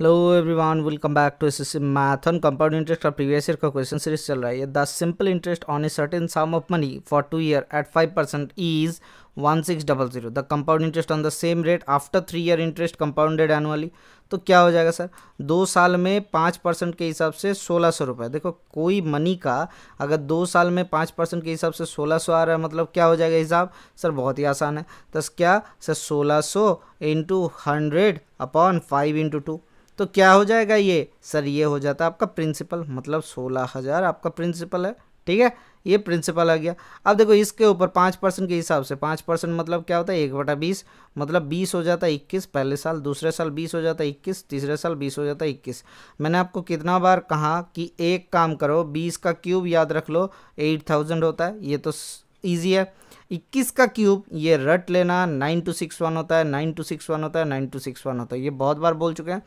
hello everyone welcome back to S math on compound interest का previous year का question series चल रहा है the simple interest on a certain sum of money for two year at five percent is one six double zero the compound interest on the same rate after three year interest compounded annually तो क्या हो जाएगा sir दो साल में पाँच percent के हिसाब से सोलह सौ रुपये देखो कोई मनी का अगर दो साल में पाँच परसेंट के हिसाब से सोलह सौ आ रहा है मतलब क्या हो जाएगा हिसाब सर बहुत ही आसान है तो क्या सर सोलह सौ into hundred upon five into two तो क्या हो जाएगा ये सर ये हो जाता है आपका प्रिंसिपल मतलब सोलह हज़ार आपका प्रिंसिपल है ठीक है ये प्रिंसिपल आ गया अब देखो इसके ऊपर पाँच परसेंट के हिसाब से पाँच परसेंट मतलब क्या होता है एक बटा बीस मतलब बीस हो जाता है इक्कीस पहले साल दूसरे साल बीस हो जाता है इक्कीस तीसरे साल बीस हो जाता है इक्कीस मैंने आपको कितना बार कहा कि एक काम करो बीस का क्यूब याद रख लो एट थाउजेंड होता है ये तो ईजी है 21 का क्यूब ये रट लेना नाइन टू सिक्स वन होता है नाइन टू सिक्स वन होता है नाइन टू सिक्स वन होता है ये बहुत बार बोल चुके हैं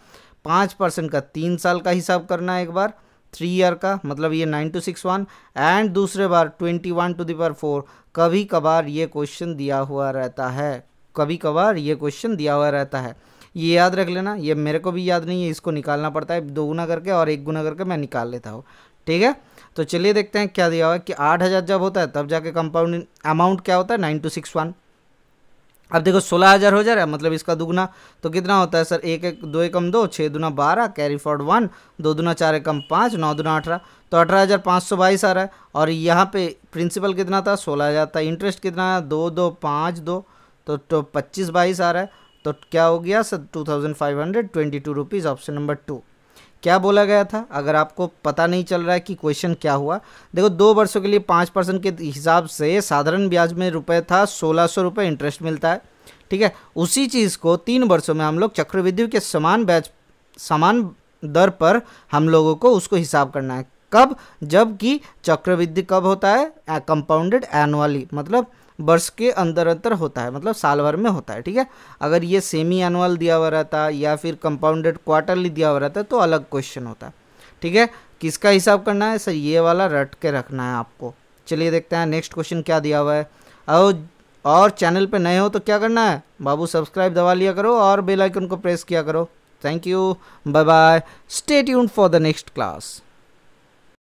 पाँच परसेंट का तीन साल का हिसाब करना है एक बार थ्री ईयर का मतलब ये nine two six one and दूसरे बार ट्वेंटी वन टू दर फोर कभी कभार ये क्वेश्चन दिया हुआ रहता है कभी कभार ये क्वेश्चन दिया हुआ रहता है ये याद रख लेना ये मेरे को भी याद नहीं है इसको निकालना पड़ता है दो गुना करके और एक गुना करके मैं निकाल लेता हूँ ठीक है तो चलिए देखते हैं क्या दिया हुआ है कि आठ हज़ार जब होता है तब जाके कंपाउंड अमाउंट क्या होता है नाइन टू सिक्स वन अब देखो सोलह हज़ार हो जा रहा है मतलब इसका दुगना तो कितना होता है सर एक एक दो एकम दो छः दुना बारह कैरी फॉर्ड वन दो दुना चार एकम पाँच नौ दुना अठारह तो अठारह हज़ार पाँच सौ बाईस आ रहा है और यहाँ पे प्रिंसिपल कितना था सोलह हज़ार था इंटरेस्ट कितना है दो दो पाँच दो तो, तो पच्चीस बाईस आ रहा है तो क्या हो गया sir two thousand five hundred twenty two rupees option number two क्या बोला गया था अगर आपको पता नहीं चल रहा है कि क्वेश्चन क्या हुआ देखो दो वर्षों के लिए पाँच परसेंट के हिसाब से साधारण ब्याज में रुपए था सोलह सौ रुपये इंटरेस्ट मिलता है ठीक है उसी चीज़ को तीन वर्षों में हम लोग चक्रविद्यु के समान ब्याज समान दर पर हम लोगों को उसको हिसाब करना है कब जब कि चक्रवृद्धि कब होता है कंपाउंडेड एनुअली मतलब वर्ष के अंदर अंतर होता है मतलब साल भर में होता है ठीक है अगर ये सेमी एनुअल दिया हुआ रहता या फिर कंपाउंडेड क्वार्टरली दिया हुआ रहता तो अलग क्वेश्चन होता है ठीक है किसका हिसाब करना है सर ये वाला रट के रखना है आपको चलिए देखते हैं नेक्स्ट क्वेश्चन क्या दिया हुआ है और और चैनल पे नए हो तो क्या करना है बाबू सब्सक्राइब दबा लिया करो और बेल आइकन को प्रेस किया करो thank you bye bye stay tuned for the next class